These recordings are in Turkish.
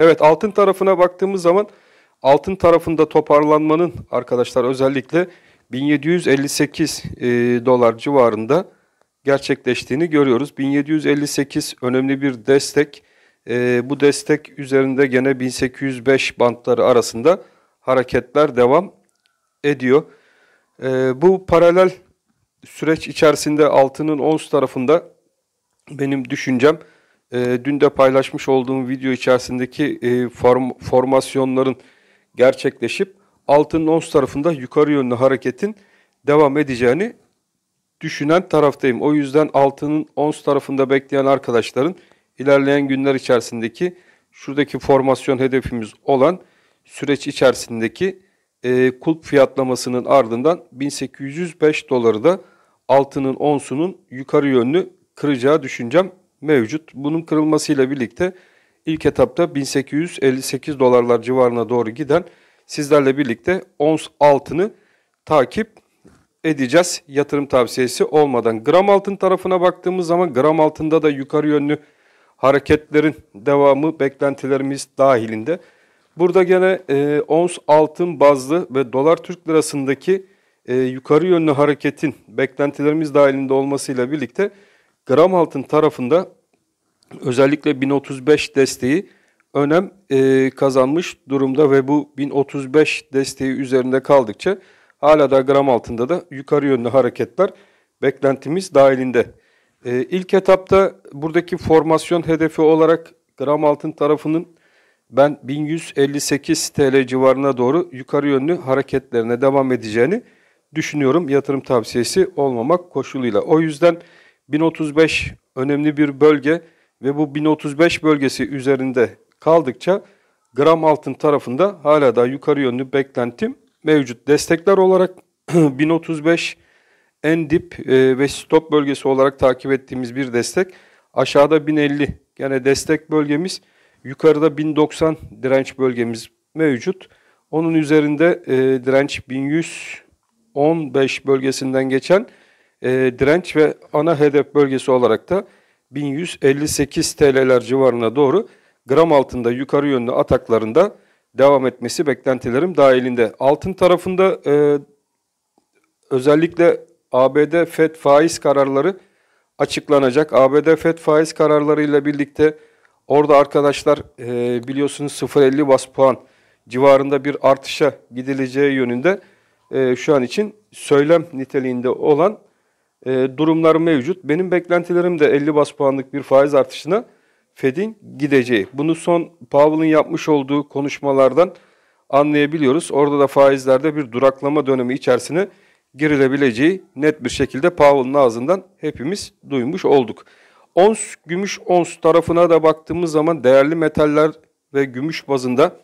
Evet altın tarafına baktığımız zaman altın tarafında toparlanmanın arkadaşlar özellikle 1758 e, dolar civarında gerçekleştiğini görüyoruz. 1758 önemli bir destek. E, bu destek üzerinde gene 1805 bantları arasında hareketler devam ediyor. E, bu paralel süreç içerisinde altının ons tarafında benim düşüncem e, dün de paylaşmış olduğum video içerisindeki e, form, formasyonların gerçekleşip altının ons tarafında yukarı yönlü hareketin devam edeceğini düşünen taraftayım. O yüzden altının ons tarafında bekleyen arkadaşların ilerleyen günler içerisindeki şuradaki formasyon hedefimiz olan süreç içerisindeki e, kulp fiyatlamasının ardından 1805 doları da altının onsunun yukarı yönlü kıracağı düşüncem mevcut. Bunun kırılmasıyla birlikte ilk etapta 1858 dolarlar civarına doğru giden sizlerle birlikte ons altını takip edeceğiz. Yatırım tavsiyesi olmadan gram altın tarafına baktığımız zaman gram altında da yukarı yönlü hareketlerin devamı beklentilerimiz dahilinde. Burada gene e, ons altın bazlı ve dolar Türk lirasındaki e, yukarı yönlü hareketin beklentilerimiz dahilinde olmasıyla birlikte gram altın tarafında özellikle 1035 desteği önem e, kazanmış durumda ve bu 1035 desteği üzerinde kaldıkça hala da gram altında da yukarı yönlü hareketler beklentimiz dahilinde. E, ilk etapta buradaki formasyon hedefi olarak gram altın tarafının ben 1158 TL civarına doğru yukarı yönlü hareketlerine devam edeceğini düşünüyorum yatırım tavsiyesi olmamak koşuluyla. O yüzden 1035 önemli bir bölge ve bu 1035 bölgesi üzerinde kaldıkça gram altın tarafında hala da yukarı yönlü beklentim mevcut. Destekler olarak 1035 en dip ve stop bölgesi olarak takip ettiğimiz bir destek. Aşağıda 1050 gene destek bölgemiz. Yukarıda 1090 direnç bölgemiz mevcut. Onun üzerinde e, direnç 1115 bölgesinden geçen e, direnç ve ana hedef bölgesi olarak da 1158 TL'ler civarına doğru gram altında yukarı yönlü ataklarında devam etmesi beklentilerim dahilinde. Altın tarafında e, özellikle ABD FED faiz kararları açıklanacak. ABD FED faiz kararlarıyla birlikte orada arkadaşlar e, biliyorsunuz 0.50 bas puan civarında bir artışa gidileceği yönünde e, şu an için söylem niteliğinde olan e, durumlar mevcut. Benim beklentilerim de 50 bas puanlık bir faiz artışına Fed'in gideceği. Bunu son Powell'ın yapmış olduğu konuşmalardan anlayabiliyoruz. Orada da faizlerde bir duraklama dönemi içerisine girilebileceği net bir şekilde Powell'ın ağzından hepimiz duymuş olduk. Ons, gümüş ons tarafına da baktığımız zaman değerli metaller ve gümüş bazında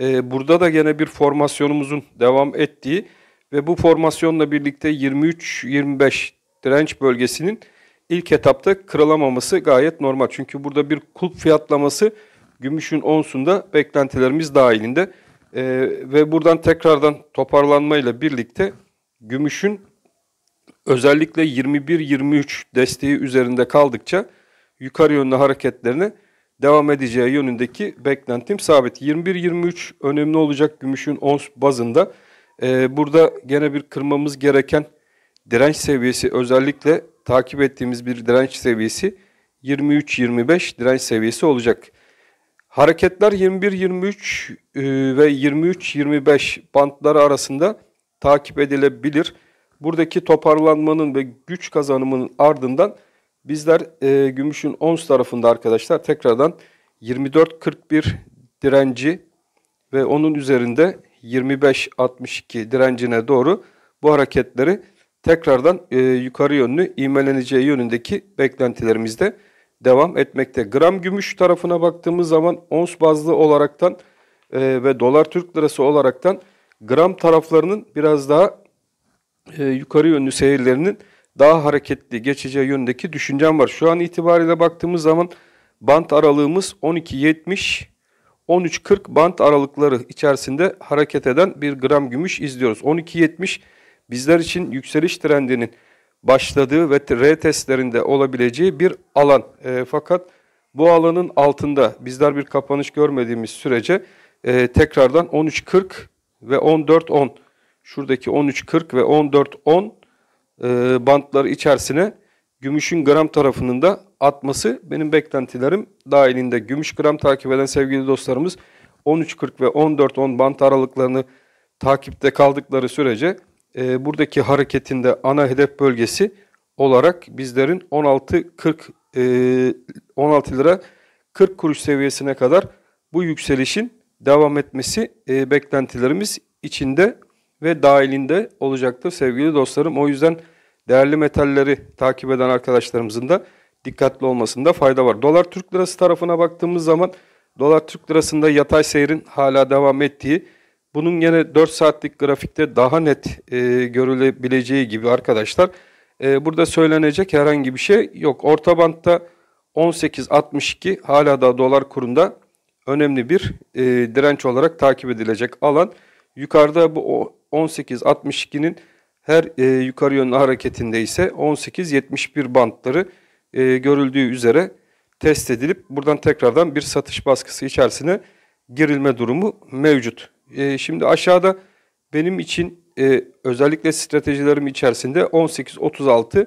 e, burada da gene bir formasyonumuzun devam ettiği ve bu formasyonla birlikte 23-25 direnç bölgesinin ilk etapta kırılamaması gayet normal. Çünkü burada bir kulp fiyatlaması gümüşün onsunda beklentilerimiz dahilinde. E, ve buradan tekrardan toparlanmayla birlikte gümüşün özellikle 21-23 desteği üzerinde kaldıkça yukarı yönlü hareketlerine devam edeceği yönündeki beklentim sabit. 21-23 önemli olacak gümüşün ons bazında. Ee, burada gene bir kırmamız gereken direnç seviyesi özellikle takip ettiğimiz bir direnç seviyesi 23-25 direnç seviyesi olacak. Hareketler 21-23 e, ve 23-25 bantları arasında takip edilebilir. Buradaki toparlanmanın ve güç kazanımının ardından bizler e, gümüşün ons tarafında arkadaşlar tekrardan 24-41 direnci ve onun üzerinde 25-62 direncine doğru bu hareketleri tekrardan e, yukarı yönlü ivmeleneceği yönündeki beklentilerimizde devam etmekte. Gram gümüş tarafına baktığımız zaman ons bazlı olaraktan e, ve dolar Türk lirası olaraktan gram taraflarının biraz daha e, yukarı yönlü seyirlerinin daha hareketli geçeceği yönündeki düşüncem var. Şu an itibariyle baktığımız zaman bant aralığımız 12.70 13.40 bant aralıkları içerisinde hareket eden bir gram gümüş izliyoruz. 12.70 bizler için yükseliş trendinin başladığı ve retestlerinde olabileceği bir alan. E, fakat bu alanın altında bizler bir kapanış görmediğimiz sürece e, tekrardan 13.40 ve 14.10 şuradaki 13.40 ve 14.10 e, bantları içerisine gümüşün gram tarafının da atması benim beklentilerim dahilinde. Gümüş gram takip eden sevgili dostlarımız 13.40 ve 14.10 bant aralıklarını takipte kaldıkları sürece e, buradaki hareketinde ana hedef bölgesi olarak bizlerin 16.40 e, 16 lira 40 kuruş seviyesine kadar bu yükselişin devam etmesi e, beklentilerimiz içinde ve dahilinde olacaktır sevgili dostlarım. O yüzden değerli metalleri takip eden arkadaşlarımızın da dikkatli olmasında fayda var. Dolar Türk Lirası tarafına baktığımız zaman Dolar Türk Lirası'nda yatay seyrin hala devam ettiği bunun yine 4 saatlik grafikte daha net e, görülebileceği gibi arkadaşlar. E, burada söylenecek herhangi bir şey yok. Orta bantta 18.62 hala da dolar kurunda önemli bir e, direnç olarak takip edilecek alan. Yukarıda bu 18.62'nin her e, yukarı yönlü hareketinde ise 18.71 bantları e, görüldüğü üzere test edilip buradan tekrardan bir satış baskısı içerisine girilme durumu mevcut. E, şimdi aşağıda benim için e, özellikle stratejilerim içerisinde 18-36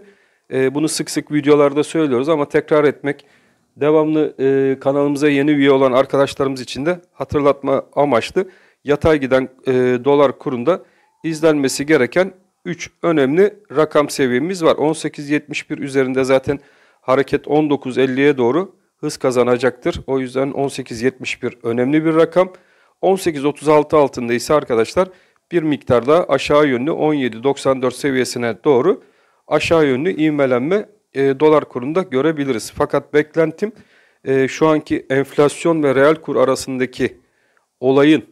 e, bunu sık sık videolarda söylüyoruz ama tekrar etmek devamlı e, kanalımıza yeni üye olan arkadaşlarımız için de hatırlatma amaçlı yatay giden e, dolar kurunda izlenmesi gereken 3 önemli rakam seviyemiz var. 18.71 üzerinde zaten hareket 19.50'ye doğru hız kazanacaktır. O yüzden 18.71 önemli bir rakam. 18.36 altında ise arkadaşlar bir miktar daha aşağı yönlü 17.94 seviyesine doğru aşağı yönlü ivmelenme e, dolar kurunda görebiliriz. Fakat beklentim e, şu anki enflasyon ve reel kur arasındaki olayın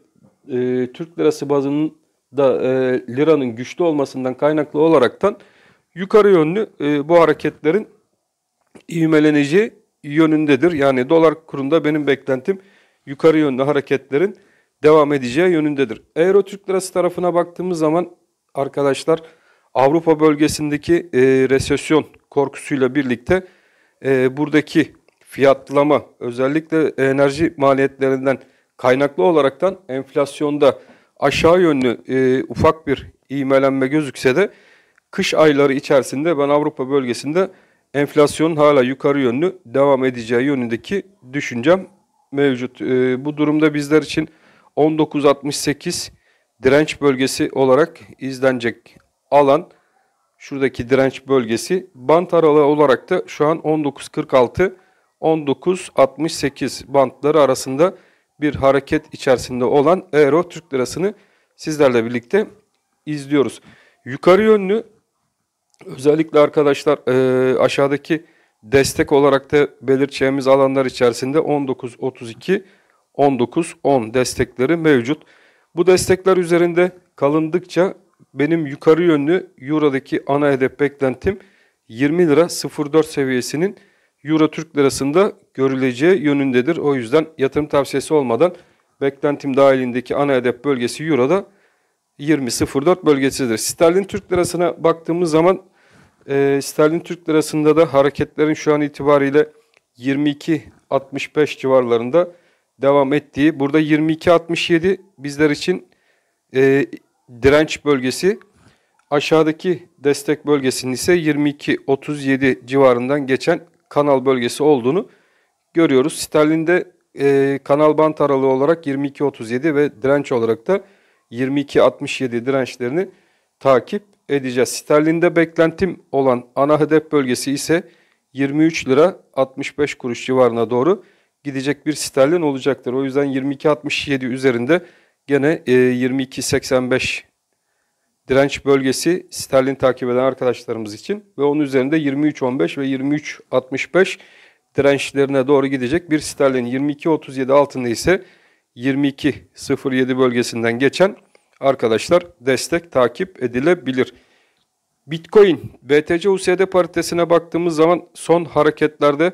e, Türk lirası bazının da e, liranın güçlü olmasından kaynaklı olaraktan yukarı yönlü e, bu hareketlerin ivmeleneceği yönündedir. Yani dolar kurunda benim beklentim yukarı yönlü hareketlerin devam edeceği yönündedir. Euro Türk Lirası tarafına baktığımız zaman arkadaşlar Avrupa bölgesindeki e, resesyon korkusuyla birlikte e, buradaki fiyatlama özellikle enerji maliyetlerinden kaynaklı olaraktan enflasyonda aşağı yönlü e, ufak bir iğmelenme gözükse de kış ayları içerisinde ben Avrupa bölgesinde enflasyonun hala yukarı yönlü devam edeceği yönündeki düşüncem mevcut. E, bu durumda bizler için 1968 direnç bölgesi olarak izlenecek alan şuradaki direnç bölgesi bant aralığı olarak da şu an 1946 1968 bantları arasında bir hareket içerisinde olan Euro Türk Lirası'nı sizlerle birlikte izliyoruz. Yukarı yönlü özellikle arkadaşlar e, aşağıdaki destek olarak da belirteceğimiz alanlar içerisinde 1932 19-10 destekleri mevcut. Bu destekler üzerinde kalındıkça benim yukarı yönlü Euro'daki ana hedef beklentim 20 lira 04 seviyesinin Euro Türk lirasında görüleceği yönündedir. O yüzden yatırım tavsiyesi olmadan beklentim dahilindeki ana hedef bölgesi Euro'da 20.04 bölgesidir. Sterlin Türk lirasına baktığımız zaman e, sterlin Türk lirasında da hareketlerin şu an itibariyle 22.65 civarlarında devam ettiği. Burada 22.67 bizler için e, direnç bölgesi. Aşağıdaki destek bölgesinin ise 22.37 civarından geçen kanal bölgesi olduğunu görüyoruz. Sterlin'de e, kanal bant aralığı olarak 22.37 ve direnç olarak da 22.67 dirençlerini takip edeceğiz. Sterlin'de beklentim olan ana hedef bölgesi ise 23 lira 65 kuruş civarına doğru gidecek bir sterlin olacaktır. O yüzden 22.67 üzerinde gene 22.85 e, direnç bölgesi sterlin takip eden arkadaşlarımız için ve onun üzerinde 23.15 ve 23.65 dirençlerine doğru gidecek bir sterlin 22.37 altında ise 22.07 bölgesinden geçen arkadaşlar destek takip edilebilir. Bitcoin BTC USD paritesine baktığımız zaman son hareketlerde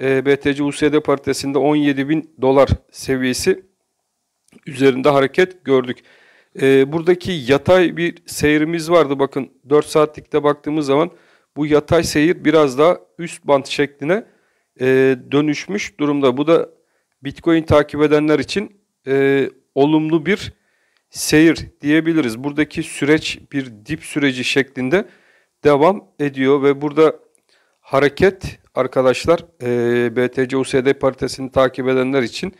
ee, BTC USD paritesinde 17 bin dolar seviyesi üzerinde hareket gördük. Ee, buradaki yatay bir seyrimiz vardı. Bakın 4 saatlikte baktığımız zaman bu yatay seyir biraz daha üst bant şekline e, dönüşmüş durumda. Bu da Bitcoin takip edenler için e, olumlu bir seyir diyebiliriz. Buradaki süreç bir dip süreci şeklinde devam ediyor ve burada hareket arkadaşlar e, ee, BTC USD paritesini takip edenler için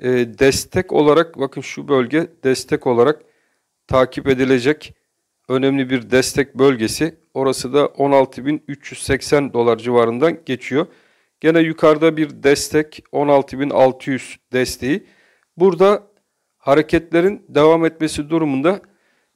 e, destek olarak bakın şu bölge destek olarak takip edilecek önemli bir destek bölgesi. Orası da 16.380 dolar civarından geçiyor. Gene yukarıda bir destek 16.600 desteği. Burada hareketlerin devam etmesi durumunda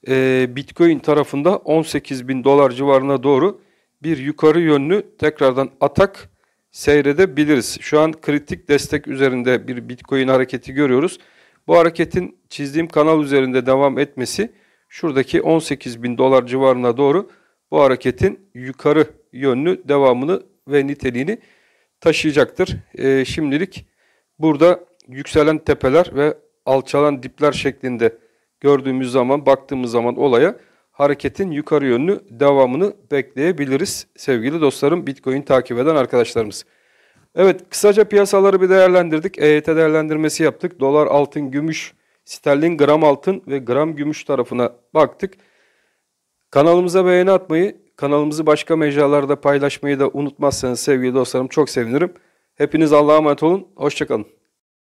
e, Bitcoin tarafında 18.000 dolar civarına doğru bir yukarı yönlü tekrardan atak seyredebiliriz. Şu an kritik destek üzerinde bir Bitcoin hareketi görüyoruz. Bu hareketin çizdiğim kanal üzerinde devam etmesi şuradaki 18 bin dolar civarına doğru bu hareketin yukarı yönlü devamını ve niteliğini taşıyacaktır. E, şimdilik burada yükselen tepeler ve alçalan dipler şeklinde gördüğümüz zaman baktığımız zaman olaya hareketin yukarı yönlü devamını bekleyebiliriz sevgili dostlarım Bitcoin takip eden arkadaşlarımız. Evet kısaca piyasaları bir değerlendirdik. EYT değerlendirmesi yaptık. Dolar, altın, gümüş, sterlin, gram altın ve gram gümüş tarafına baktık. Kanalımıza beğeni atmayı, kanalımızı başka mecralarda paylaşmayı da unutmazsanız sevgili dostlarım çok sevinirim. Hepiniz Allah'a emanet olun. Hoşçakalın.